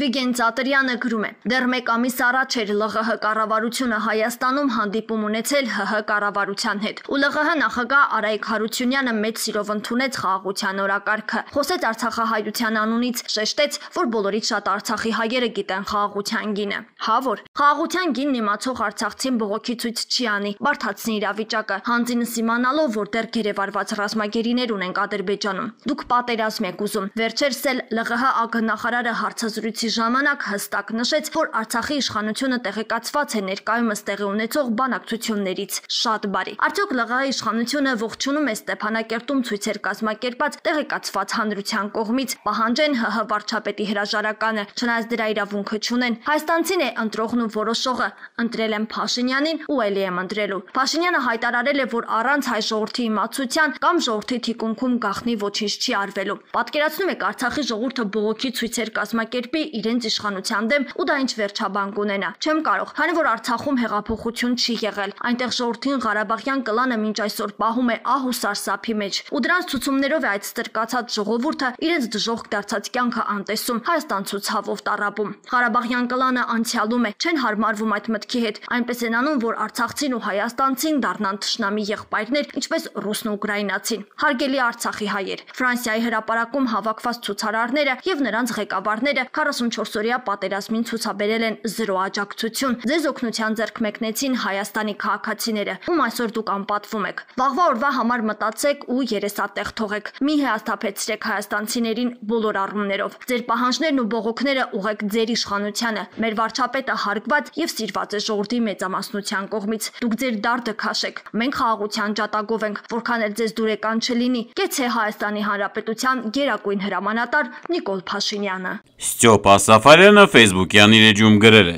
Վիգեն Ծատրյանը գրում է. Դեռ 1 ամիս առաջ էր ԼՂՀ կառավարությունը Հայաստանում հանդիպում ունեցել ՀՀ կառավարության հետ։ Ու ԼՂՀ նախագահ Արայիկ Հարությունյանը մեծ սիրով ընդունեց խաղաղության օրակարգը։ Խոսեց Արցախահայության անունից, շեշտեց, որ բոլորից շատ Արցախի հայերը գիտեն խաղաղության գինը։ Հա որ խաղաղության գինն իմացող Արցախցին բողոքի ցույց չի անի, բարթացնի իրավիճակը, հանձինս իմանալով, որ դեռ գերեվարված ռազմագերիներ ունենք Ադրբեջանում։ Դուք պատերազմ եք ուզում։ Վերջերս էլ ԼՂՀ ԱԳ նախարարը հարցազրույցի զրույցի ժամանակ հստակ նշեց, որ Արցախի իշխանությունը տեղեկացված է ներկայումս տեղի ունեցող բանակցություններից։ Շատ բարի։ Արդյոք ԼՂՀ իշխանությունը ողջունում է Ստեփանակերտում ցույցեր կազմակերպած տեղեկացված հանրության կողմից պահանջեն ՀՀ վարչապետի հրաժարականը, չնայած դրա իրավունքը չունեն։ Հայաստանցին է ընտրողն ու որոշողը։ Ընտրել եմ Փաշինյանին ու ելի եմ ընտրելու։ Փաշինյանը հայտարարել է, որ առանց հայ ժողովրդի իմացության կամ ժողովրդի թիկունքում գախնի ոչինչ չի արվելու։ Պատկերացնում եք Արցախի ժողովուրդը բողոքի ցույցեր կազմակերպի իրենց իշխանության դեմ ու դա ինչ վերջաբան կունենա։ Չեմ կարող, քանի որ Արցախում հեղափոխություն չի եղել։ Այնտեղ ժողովրդին Ղարաբաղյան կլանը մինչ այսօր պահում է ահ ու սարսափի մեջ։ Ու դրանց ցուցումներով է այդ ստրկացած ժողովուրդը իրենց դժողք դարձած կյանքը անտեսում Հայաստան ցուցավով տարապում։ Ղարաբաղյան կլանը անցյալում է, չեն հարմարվում այդ մտքի հետ։ Այնպես են անում, որ Արցախցին ու Հայաստանցին դառնան ճշնամի եղբայրներ, ինչպես ռուսն ու ուկրաինացին։ Հարգելի Արցախի հայեր, Ֆրանսիայի հրապարակում հավաքված ցուցարարները եւ նրանց ղեկավարները 40 64-օրյա պատերազմին ցուցաբերել են զրո աջակցություն։ Ձեզ օգնության ձեռք մեկնեցին Հայաստանի քաղաքացիները, ում այսօր դուք անպատվում եք։ Վաղվա օրվա համար մտածեք ու երեսատեղ թողեք։ Մի հիասթափեցրեք հայաստանցիներին բոլոր առումներով։ Ձեր պահանջներն ու բողոքները ուղեք ձեր իշխանությանը։ Մեր վարչապետը հարգված եւ սիրված է ժողովրդի մեծամասնության կողմից։ Դուք ձեր դարդը քաշեք։ Մենք խաղաղության ջատագով ենք, որքան էլ ձեզ դուրեկան չլինի։ Կեցե Հայաստանի Հանրապետության Գերագույն հրամանատար Նիկոլ Փաշինյանը։ Ստեփ Հոպա Սաֆարյանը Facebook-յան իր էջում գրել է.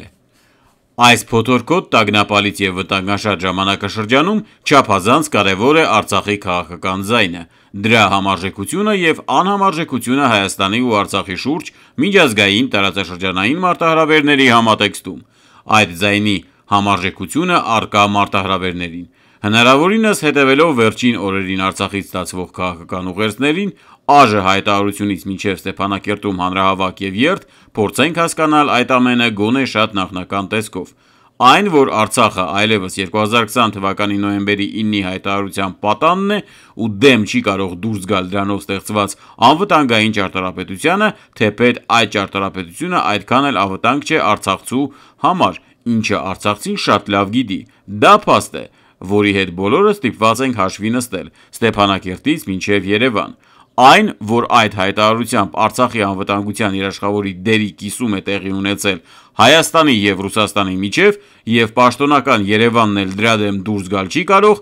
Այս փոթորկոտ տագնապալից և վտանգաշատ ժամանակաշրջանում չափազանց կարևոր է Արցախի քաղաքական ձայնը, դրա համարժեքությունը և անհամարժեքությունը Հայաստանի ու Արցախի շուրջ միջազգային տարածաշրջանային մարտահրավերների համատեքստում: Այդ ձայնի համարժեքությունը առկա մարտահրավերներին: Հնարավորինս հետևելով վերջին օրերին Արցախից ստացվող քաղաքական ուղերձներին, Աժը հայտարարությունից մինչև Ստեփանակերտում հանրահավաք և երթ, փորձենք հասկանալ այդ ամենը գոնե շատ նախնական տեսքով: Այն, որ Արցախը այլևս 2020 թվականի նոյեմբերի 9-ի հայտարարության պատանն է ու դեմ չի կարող դուրս գալ դրանով ստեղծված անվտանգային ճարտարապետությանը, թեպետ այդ ճարտարապետությունը այդքան էլ անվտանգ չէ արցախցու համար, ինչը արցախցին շատ լավ գիտի: Դա փաստ է, որի հետ բոլորս ստիպված ենք հաշվի նստել՝ Ստեփանակերտից մինչև Երևան: Այն, որ այդ հայտարարությամբ Արցախի անվտանգության երաշխավորի դերի կիսում է տեղի ունեցել Հայաստանի և Ռուսաստանի միջև, և պաշտոնական Երևանն էլ դրա դեմ դուրս գալ չի կարող,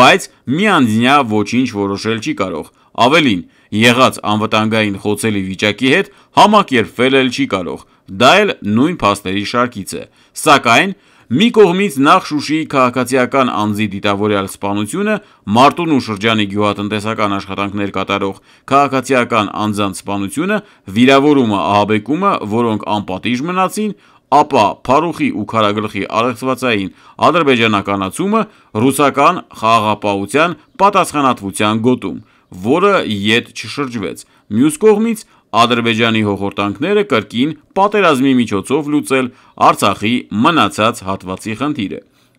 բայց միանձնյա ոչինչ որոշել չի կարող: Ավելին, եղած անվտանգային խոցելի վիճակի հետ համակերպվել էլ չի կարող, դա էլ նույն փաստերի շարքից է: Սակայն Մի կողմից նախ Շուշիի քաղաքացիական անձի դիտավորյալ սպանությունը, Մարտուն ու շրջանի գյուղատնտեսական աշխատանքներ կատարող քաղաքացիական անձանց սպանությունը, վիրավորումը, ահաբեկումը, որոնք անպատիժ մնացին, ապա փարուխի ու քարագլխի առեղծվածային ադրբեջանականացումը ռուսական խաղաղապահության պատասխանատվության գոտում, որը ետ չշրջվեց։ Մյուս կողմից Ադրբեջանի հոխորտանքները կրկին պատերազմի միջոցով լուծել Արցախի մնացած հատվածի խնդիրը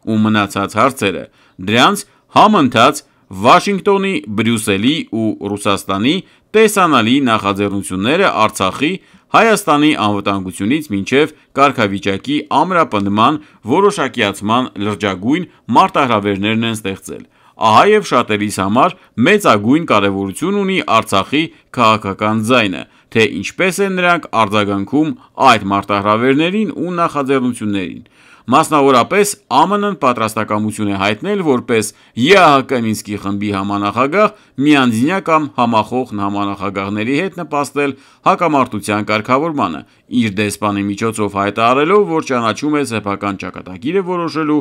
ու մնացած հարցերը, դրանց համընթաց Վաշինգտոնի, Բրյուսելի ու Ռուսաստանի տեսանելի նախաձեռնությունները Արցախի, Հայաստանի անվտանգությունից մինչև կարգավիճակի ամրապնդման որոշակիացման լրջագույն մարտահրավերներն են ստեղծել։ Ահա և շատերիս համար մեծագույն կարևորություն ունի Արցախի քաղաքական ձայնը, թե ինչպես են նրանք արձագանքում այդ մարտահրավերներին ու նախաձեռնություններին: Մասնավորապես, ԱՄՆ-ն պատրաստակամություն է հայտնել որպես ԵԱՀԿ Մինսկի խմբի համանախագահ միանձնյա կամ համախոհ համանախագահների հետ նպաստել հակամարտության կարգավորմանը, իր դեսպանի միջոցով հայտարարելով, որ ճանաչում է սեփական ճակատագիրը որոշելու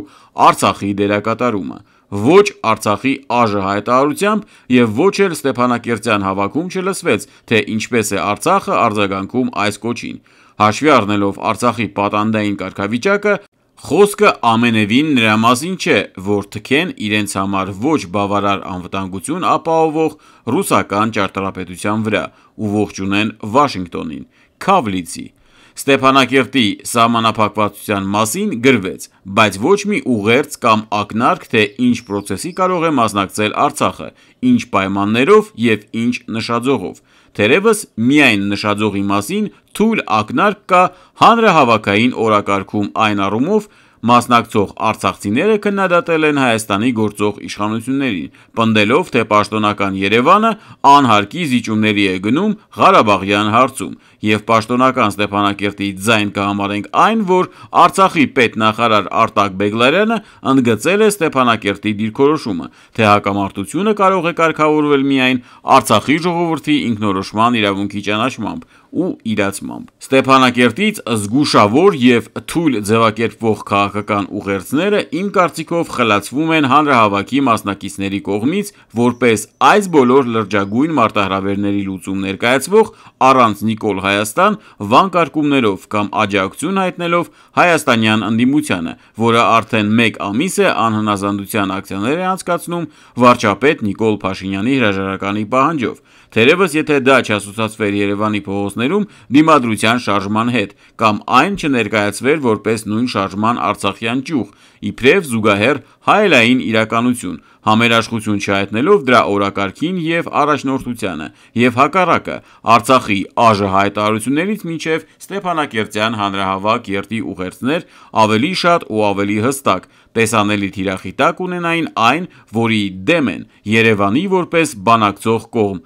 Արցախի դերակատարումը: ոչ Արցախի ԱԺ հայտարարությամբ և ոչ էլ Ստեփանակերտյան հավաքում չլսվեց, թե ինչպես է Արցախը արձագանքում այս կոչին: Հաշվի առնելով Արցախի պատանդային կարգավիճակը, խոսքը ամենևին նրա մասին չէ, որ թքեն իրենց համար ոչ բավարար անվտանգություն ապահովող ռուսական ճարտարապետության վրա ու ողջ ունեն Վաշինգտոնին: Քավ լիցի: Ստեփանակերտի սահմանափակվածության մասին գրվեց, բայց ոչ մի ուղերձ կամ ակնարկ, թե ինչ պրոցեսի կարող է մասնակցել Արցախը, ինչ պայմաններով և ինչ նշաձողով: Թերևս միայն նշաձողի մասին թույլ ակնարկ կա հանրահավաքային օրակարգում։ Այն առումով, Մասնակցող արցախցիները քննադատել են Հայաստանի գործող իշխանություններին, պնդելով, թե պաշտոնական Երևանը անհարկի զիջումների է գնում Ղարաբաղյան հարցում, եւ պաշտոնական Ստեփանակերտի ձայն կհամարենք այն, որ Արցախի պետնախարար Արտակ Բեգլարյանը ընդգծել է Ստեփանակերտի դիրքորոշումը, թե հակամարտությունը կարող է կարգավորվել միայն Արցախի ժողովրդի ինքնորոշման իրավունքի ճանաչմամբ ու իրացմամբ։ Ստեփանակերտից զգուշավոր և թույլ ձևակերպվող քաղաքական ուղերձները, իմ կարծիքով, խլացվում են հանրահավաքի մասնակիցների կողմից, որպես այս բոլոր լրջագույն մարտահրավերների լուծում ներկայացվող, առանց «Նիկոլ Հայաստան» վանկարկումներով կամ աջակցություն հայտնելով հայաստանյան ընդդիմությանը, որը արդեն մեկ ամիս է անհնազանդության ակցիաներ է անցկացնում վարչապետ Նիկոլ Փաշինյանի հրաժարականի պահանջով։ Թերևս, եթե դա չասոցացվեր Երևանի փողոցներում Դիմադրության շարժման հետ, կամ այն չներկայացվեր որպես նույն շարժման արցախյան ճյուղ, իբրև զուգահեռ հայելային իրականություն, համերաշխություն չհայտնելով դրա օրակարգին և առաջնորդությանը, և հակառակը՝ Արցախի ԱԺ հայտարարություններից մինչև Ստեփանակերտյան հանրահավաք ետի ուղերձներ ավելի շատ ու ավելի հստակ, տեսանելի թիրախի տակ ունենային այն, որի դեմ են Երևանի՝ որպես բանակցող կողմ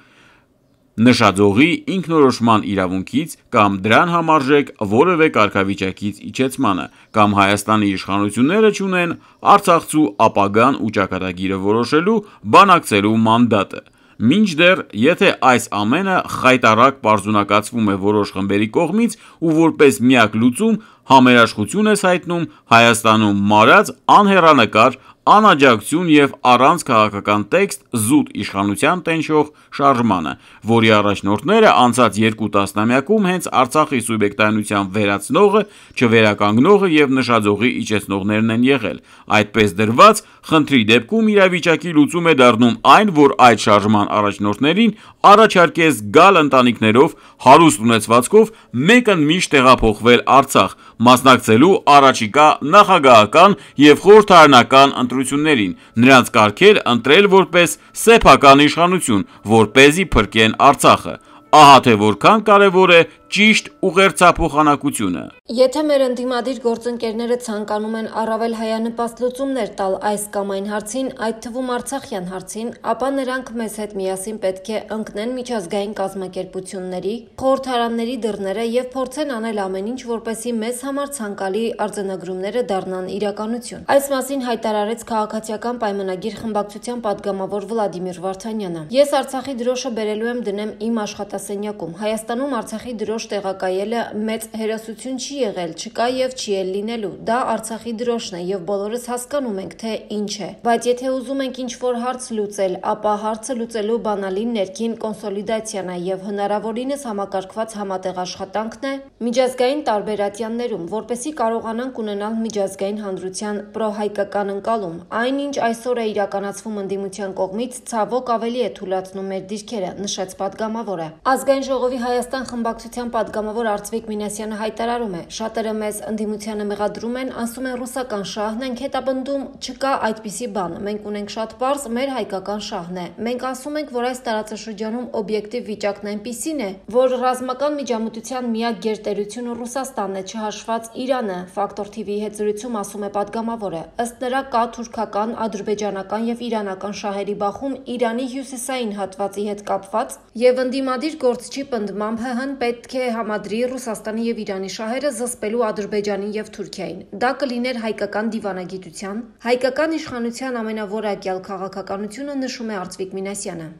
նշաձողի ինքնորոշման իրավունքից կամ դրան համարժեք որևէ կարգավիճակից իջեցմանը, կամ Հայաստանի իշխանությունները չունեն Արցախցու ապագան ու ճակատագիրը որոշելու բանակցելու մանդատը: Մինչդեռ, եթե այս ամենը խայտառակ պարզունակացվում է որոշ խմբերի կողմից ու որպես միակ լուծում համերաշխություն ես հայտնում Հայաստանում մարած անհեռանկար անաջակցություն և առանց քաղաքական տեքստ զուտ իշխանության տենչող շարժմանը, որի առաջնորդները անցած երկու տասնամյակում հենց Արցախի սուբյեկտայնության վերացնողը, չվերականգնողը և նշաձողի իջեցնողներն են եղել: Այդպես դրված, խնդրի դեպքում իրավիճակի լուծում է դառնում այն, որ այդ շարժման առաջնորդներին առաջարկես գալ ընտանիքներով, հարուստ ունեցվածքով մեկընդմիշտ տեղափոխվել Արցախ, մասնակցելու առաջիկա նախագահական և խորհրդարանական ընտրություններին, նրանց կարգել ընտրել որպես սեփական իշխանություն, որպեսզի փրկեն Արցախը: Ահա թե որքան կարևոր է ճիշտ ուղերձափոխանակությունը։ Եթե մեր ընդդիմադիր գործընկերները ցանկանում են առավել հայանպաստ լուծումներ տալ այս կամ այն հարցին, այդ թվում Արցախյան հարցին, ապա նրանք մեզ հետ միասին պետք է ընկնեն միջազգային կազմակերպությունների, խորհրդարանների դռները եւ փորձեն անել ամեն ինչ, որպեսզի մեզ համար ցանկալի արձանագրումները դառնան իրականություն։ Այս մասին հայտարարեց քաղաքացիական պայմանագիր խմբակցության падգամավոր Վլադիմիր Վարդանյանը։ Ես Արցախի դրոշը բերելու եմ դնեմ իմ աշխատասենյակում։ Հայաստանում Արցախի դրոշ դրոշ տեղակայելը մեծ հերոսություն չի եղել, չկա եւ չի էլ լինելու։ Դա Արցախի դրոշն է եւ բոլորս հասկանում ենք, թե ինչ է։ Բայց եթե ուզում ենք ինչ-որ հարց լուծել, ապա հարցը լուծելու բանալին ներքին կոնսոլիդացիան է եւ հնարավորինս համակարգված համատեղ աշխատանքն է միջազգային տարբերատյաններում, որպեսի կարողանանք ունենալ միջազգային հանրության պրոհայկական ընկալում։ Այն ինչ այսօր է իրականացվում ընդդիմության կողմից, ցավոք ավելի է թույլատնում մեր դիրքերը, նշեց падգամավորը։ Ազգային ժողովի Հայաստան խմբակցության Ռուսաստան падգամավոր Արծվիկ Մինասյանը հայտարարում է. «Շատերը մեզ ընդդիմությանը մեղադրում են, ասում են ռուսական շահն ենք հետապնդում, չկա այդպիսի բան։ Մենք ունենք շատ པարզ, մեր հայկական շահն է։ Մենք ասում ենք, որ այս տարածաշրջանում օբյեկտիվ վիճակն այնպիսին է, որ ռազմական միջամտության միակ գերտերությունը Ռուսաստանն է, չհաշված Իրանը»։ Factor TV-ի հետ զրույցում ասում է падգամավորը. «Ըստ նրա կա թուրքական, ադրբեջանական եւ իրանական շահերի բախում Իրանի հյուսիսային հատվածի հետ կապված եւ ընդդիմադիր գործչի պնդմամբ ՀՀ-ն պետք պետք է համադրի Ռուսաստանի եւ Իրանի շահերը զսպելու Ադրբեջանին եւ Թուրքիային։ Դա կլիներ հայկական դիվանագիտության, հայկական իշխանության ամենավորակյալ քաղաքականությունը նշում է Արծվիկ Մինասյանը։